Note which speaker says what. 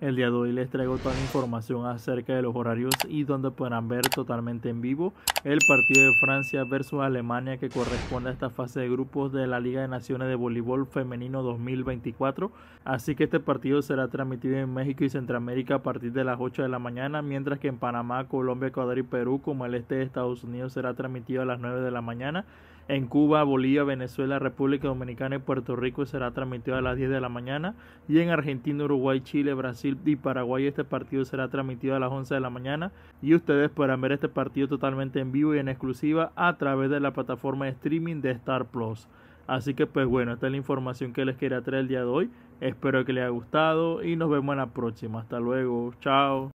Speaker 1: El día de hoy les traigo toda la información acerca de los horarios y donde podrán ver totalmente en vivo el partido de Francia versus Alemania que corresponde a esta fase de grupos de la Liga de Naciones de Voleibol Femenino 2024. Así que este partido será transmitido en México y Centroamérica a partir de las 8 de la mañana, mientras que en Panamá, Colombia, Ecuador y Perú, como el este de Estados Unidos, será transmitido a las 9 de la mañana. En Cuba, Bolivia, Venezuela, República Dominicana y Puerto Rico será transmitido a las 10 de la mañana. Y en Argentina, Uruguay, Chile, Brasil, y Paraguay este partido será transmitido a las 11 de la mañana y ustedes podrán ver este partido totalmente en vivo y en exclusiva a través de la plataforma de streaming de Star Plus. Así que pues bueno, esta es la información que les quería traer el día de hoy. Espero que les haya gustado y nos vemos en la próxima. Hasta luego, chao.